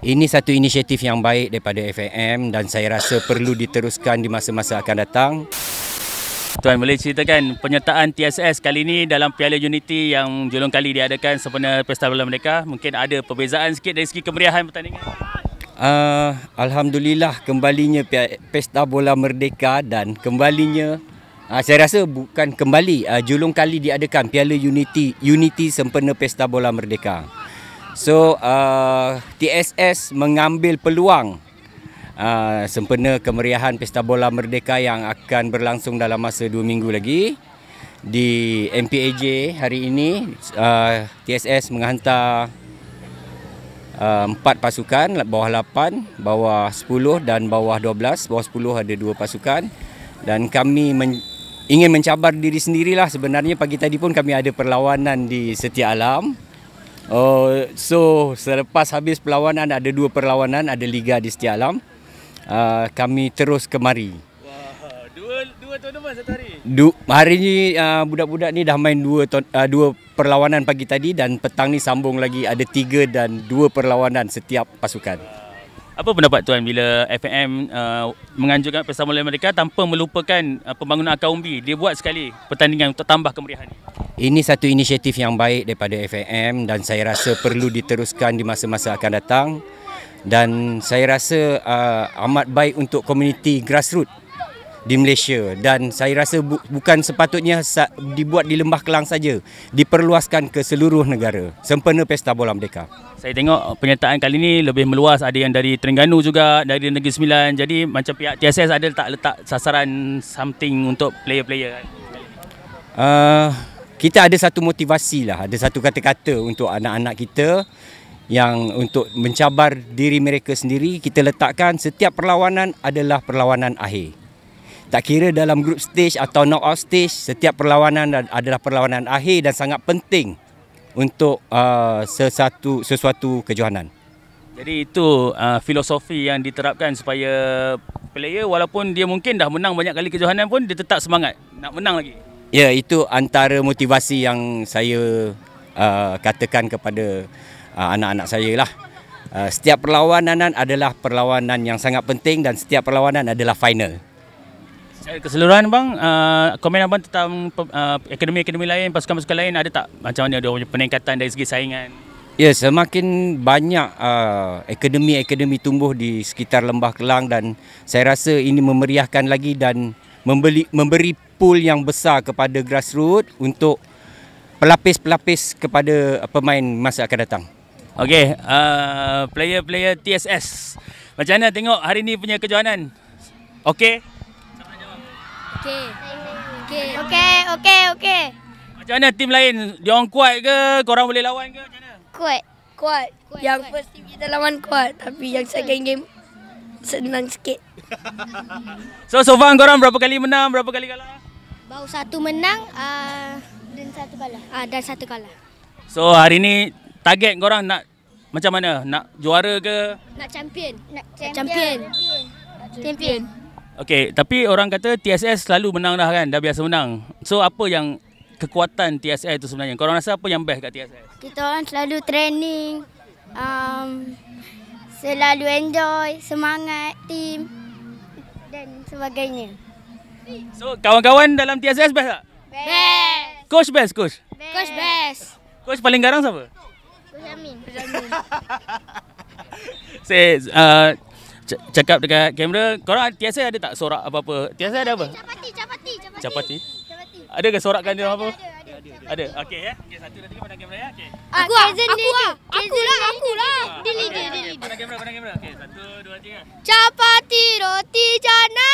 Ini satu inisiatif yang baik daripada FAM dan saya rasa perlu diteruskan di masa-masa akan datang. Tuan boleh ceritakan penyertaan TSS kali ini dalam Piala Unity yang julung kali diadakan sempena Pesta Bola Merdeka mungkin ada perbezaan sikit dari segi kemeriahan pertandingan? Uh, Alhamdulillah kembalinya Pesta Bola Merdeka dan kembalinya uh, saya rasa bukan kembali uh, julung kali diadakan Piala Unity Unity sempena Pesta Bola Merdeka. So uh, TSS mengambil peluang uh, sempena kemeriahan Pesta Bola Merdeka yang akan berlangsung dalam masa dua minggu lagi di MPAJ hari ini uh, TSS menghantar uh, empat uh, pasukan bawah 8, bawah 10 dan bawah 12. Bawah 10 ada dua pasukan dan kami men- ingin mencabar diri sendirilah sebenarnya pagi tadi pun kami ada perlawanan di Setia Alam. Oh, so selepas habis perlawanan ada dua perlawanan, ada liga di Setia Alam. Uh, kami terus kemari. Dua tournament satu hari. Du, hari ni uh, budak-budak ni dah main dua ton, uh, dua perlawanan pagi tadi dan petang ni sambung lagi ada tiga dan dua perlawanan setiap pasukan. Uh apa pendapat tuan bila FM uh, menganjurkan pesta mulia mereka tanpa melupakan uh, pembangunan akar umbi dia buat sekali pertandingan untuk tambah kemeriahan ini satu inisiatif yang baik daripada FAM dan saya rasa perlu diteruskan di masa-masa akan datang dan saya rasa uh, amat baik untuk komuniti grassroots di Malaysia dan saya rasa bu- bukan sepatutnya sa- dibuat di Lembah Kelang saja diperluaskan ke seluruh negara sempena pesta bola merdeka. Saya tengok penyertaan kali ini lebih meluas ada yang dari Terengganu juga dari Negeri Sembilan jadi macam pihak TSS ada tak letak sasaran something untuk player-player. Uh, kita ada satu motivasi lah ada satu kata-kata untuk anak-anak kita yang untuk mencabar diri mereka sendiri kita letakkan setiap perlawanan adalah perlawanan akhir. Tak kira dalam group stage atau knockout stage, setiap perlawanan adalah perlawanan akhir dan sangat penting untuk uh, sesuatu sesuatu kejohanan. Jadi itu uh, filosofi yang diterapkan supaya player walaupun dia mungkin dah menang banyak kali kejohanan pun dia tetap semangat nak menang lagi. Ya, itu antara motivasi yang saya uh, katakan kepada uh, anak-anak saya lah. Uh, setiap perlawanan adalah perlawanan yang sangat penting dan setiap perlawanan adalah final secara keseluruhan bang uh, komen abang tentang uh, akademi-akademi lain pasukan-pasukan lain ada tak macam mana dia punya peningkatan dari segi saingan ya yes, semakin banyak uh, akademi-akademi tumbuh di sekitar Lembah Kelang dan saya rasa ini memeriahkan lagi dan membeli, memberi pool yang besar kepada grassroots untuk pelapis-pelapis kepada pemain masa akan datang Okey, uh, player-player TSS. Macam mana tengok hari ini punya kejohanan? Okey. Okey. Okey. Okey, okey, okey. Macam mana tim lain? Dia orang kuat ke? Kau orang boleh lawan ke? Macam mana? Kuat. Kuat. kuat yang kuat. first team kita lawan kuat, tapi yang second game senang sikit. so, so far kau orang berapa kali menang, berapa kali kalah? Baru satu menang uh, dan satu kalah. Ah, uh, dan satu kalah. So, hari ni target kau orang nak macam mana? Nak juara ke? Nak champion. Nak champion. Champion. champion. champion. champion. Okey, tapi orang kata TSS selalu menang dah kan, dah biasa menang. So apa yang kekuatan TSS itu sebenarnya? Korang rasa apa yang best kat TSS? Kita orang selalu training, um, selalu enjoy, semangat team dan sebagainya. So kawan-kawan dalam TSS best tak? Best. Coach best, coach. Best. Coach best. Coach paling garang siapa? Coach Amin. Coach Amin. Say, uh, cakap dekat kamera korang tiasa ada tak sorak apa-apa tiasa ada apa capati capati capati capati ada ke sorakkan dia apa ada ada okey ya okey satu dua tiga pandang kamera ya okey ah, aku ah, aku ah, aku lah, aku lah dili, dili. pandang kamera pandang kamera okey satu dua tiga capati roti jana.